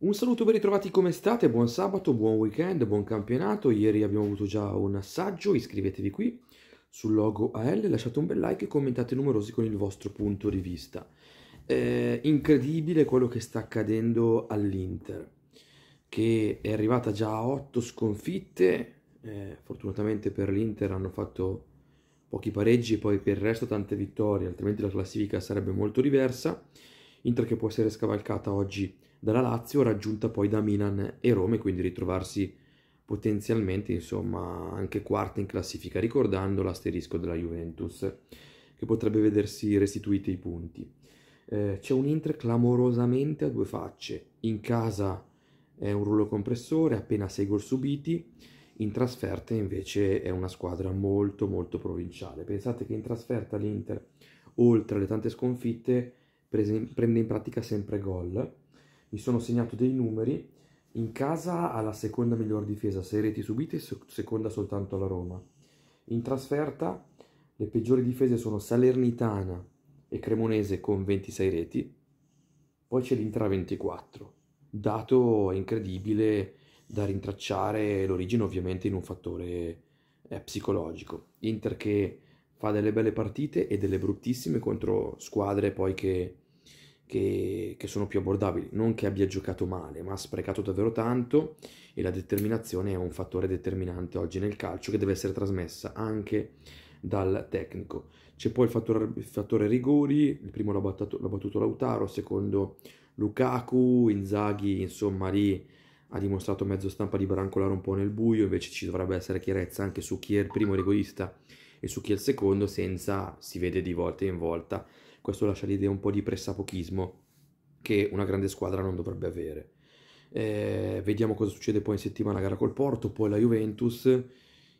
Un saluto ben ritrovati come state, buon sabato, buon weekend, buon campionato. Ieri abbiamo avuto già un assaggio, iscrivetevi qui sul logo AL, lasciate un bel like e commentate numerosi con il vostro punto di vista. È eh, incredibile quello che sta accadendo all'Inter, che è arrivata già a 8 sconfitte, eh, fortunatamente per l'Inter hanno fatto pochi pareggi e poi per il resto tante vittorie, altrimenti la classifica sarebbe molto diversa Inter che può essere scavalcata oggi dalla Lazio, raggiunta poi da Milan e Roma e quindi ritrovarsi potenzialmente insomma anche quarta in classifica, ricordando l'asterisco della Juventus che potrebbe vedersi restituiti i punti. Eh, c'è un Inter clamorosamente a due facce, in casa è un ruolo compressore, appena 6 gol subiti, in trasferta invece è una squadra molto molto provinciale. Pensate che in trasferta l'Inter, oltre alle tante sconfitte, prese, prende in pratica sempre gol. Mi sono segnato dei numeri. In casa ha la seconda miglior difesa, 6 reti subite, seconda soltanto alla Roma. In trasferta le peggiori difese sono Salernitana e Cremonese con 26 reti, poi c'è l'Intra 24. Dato incredibile da rintracciare l'origine ovviamente in un fattore eh, psicologico. Inter che fa delle belle partite e delle bruttissime contro squadre poi che, che, che, sono più abbordabili. Non che abbia giocato male, ma ha sprecato davvero tanto e la determinazione è un fattore determinante oggi nel calcio che deve essere trasmessa anche dal tecnico. C'è poi il fattore, il fattore rigori, il primo l'ha, battato, l'ha battuto Lautaro, il secondo Lukaku, Inzaghi, insomma lì ha dimostrato mezzo stampa di brancolare un po' nel buio, invece ci dovrebbe essere chiarezza anche su chi è il primo rigorista e su chi è il secondo senza si vede di volta in volta. Questo lascia l'idea un po' di pressapochismo che una grande squadra non dovrebbe avere. Eh, vediamo cosa succede poi in settimana gara col Porto, poi la Juventus.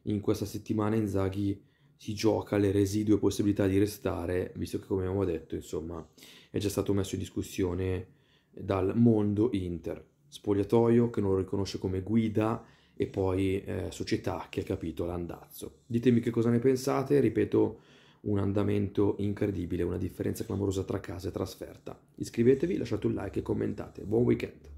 In questa settimana Inzaghi si gioca le residue possibilità di restare, visto che come abbiamo detto, insomma, è già stato messo in discussione dal mondo Inter. Spogliatoio che non lo riconosce come guida e poi eh, società che ha capito l'andazzo. Ditemi che cosa ne pensate, ripeto un andamento incredibile, una differenza clamorosa tra casa e trasferta. Iscrivetevi, lasciate un like e commentate. Buon weekend!